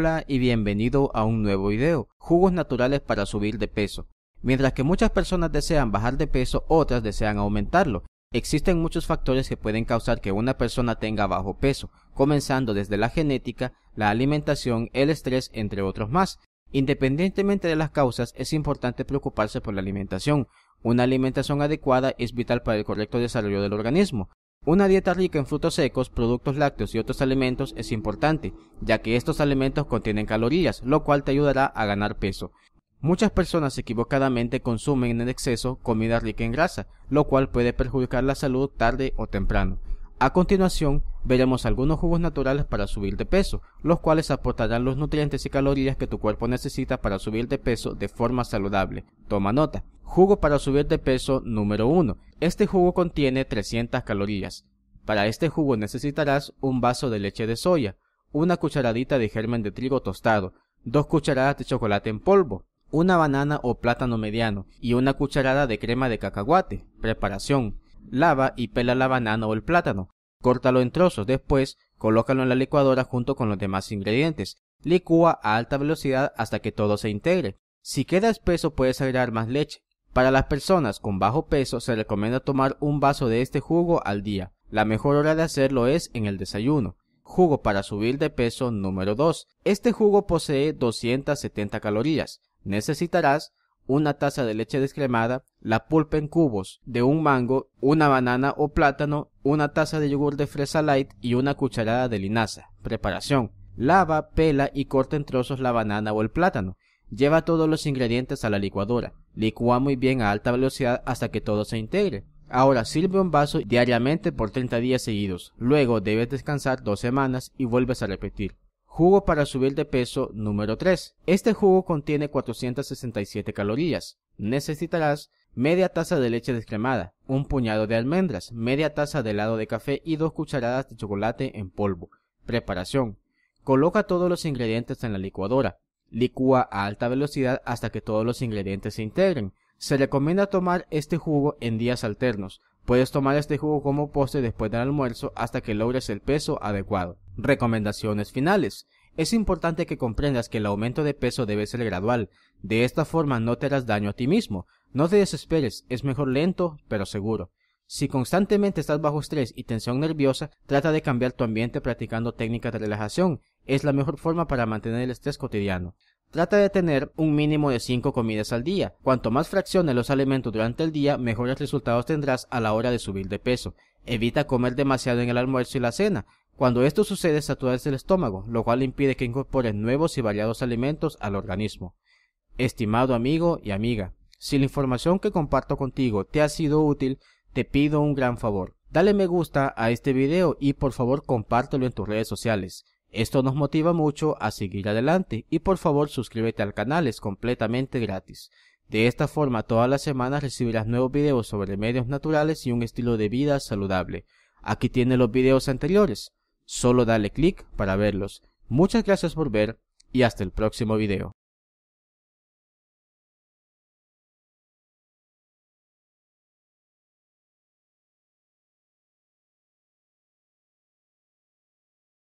Hola y bienvenido a un nuevo video, jugos naturales para subir de peso. Mientras que muchas personas desean bajar de peso, otras desean aumentarlo. Existen muchos factores que pueden causar que una persona tenga bajo peso, comenzando desde la genética, la alimentación, el estrés, entre otros más. Independientemente de las causas, es importante preocuparse por la alimentación. Una alimentación adecuada es vital para el correcto desarrollo del organismo. Una dieta rica en frutos secos, productos lácteos y otros alimentos es importante, ya que estos alimentos contienen calorías, lo cual te ayudará a ganar peso. Muchas personas equivocadamente consumen en exceso comida rica en grasa, lo cual puede perjudicar la salud tarde o temprano. A continuación, veremos algunos jugos naturales para subir de peso, los cuales aportarán los nutrientes y calorías que tu cuerpo necesita para subir de peso de forma saludable. Toma nota. Jugo para subir de peso número 1. Este jugo contiene 300 calorías. Para este jugo necesitarás un vaso de leche de soya, una cucharadita de germen de trigo tostado, dos cucharadas de chocolate en polvo, una banana o plátano mediano y una cucharada de crema de cacahuate. Preparación. Lava y pela la banana o el plátano. Córtalo en trozos, después colócalo en la licuadora junto con los demás ingredientes. Licúa a alta velocidad hasta que todo se integre. Si queda espeso puedes agregar más leche. Para las personas con bajo peso se recomienda tomar un vaso de este jugo al día. La mejor hora de hacerlo es en el desayuno. Jugo para subir de peso número 2. Este jugo posee 270 calorías. Necesitarás una taza de leche descremada, la pulpa en cubos de un mango, una banana o plátano, una taza de yogur de fresa light y una cucharada de linaza. Preparación. Lava, pela y corta en trozos la banana o el plátano. Lleva todos los ingredientes a la licuadora. Licúa muy bien a alta velocidad hasta que todo se integre. Ahora sirve un vaso diariamente por 30 días seguidos. Luego debes descansar dos semanas y vuelves a repetir. Jugo para subir de peso número 3. Este jugo contiene 467 calorías. Necesitarás media taza de leche descremada, un puñado de almendras, media taza de helado de café y dos cucharadas de chocolate en polvo. Preparación. Coloca todos los ingredientes en la licuadora. Licúa a alta velocidad hasta que todos los ingredientes se integren. Se recomienda tomar este jugo en días alternos. Puedes tomar este jugo como postre después del almuerzo hasta que logres el peso adecuado. Recomendaciones finales. Es importante que comprendas que el aumento de peso debe ser gradual, de esta forma no te harás daño a ti mismo, no te desesperes, es mejor lento pero seguro. Si constantemente estás bajo estrés y tensión nerviosa, trata de cambiar tu ambiente practicando técnicas de relajación, es la mejor forma para mantener el estrés cotidiano. Trata de tener un mínimo de 5 comidas al día. Cuanto más fracciones los alimentos durante el día, mejores resultados tendrás a la hora de subir de peso. Evita comer demasiado en el almuerzo y la cena. Cuando esto sucede, saturas el estómago, lo cual impide que incorporen nuevos y variados alimentos al organismo. Estimado amigo y amiga, si la información que comparto contigo te ha sido útil, te pido un gran favor. Dale me gusta a este video y por favor compártelo en tus redes sociales. Esto nos motiva mucho a seguir adelante y por favor suscríbete al canal, es completamente gratis. De esta forma todas las semanas recibirás nuevos videos sobre medios naturales y un estilo de vida saludable. Aquí tienes los videos anteriores. Solo dale clic para verlos. Muchas gracias por ver y hasta el próximo video.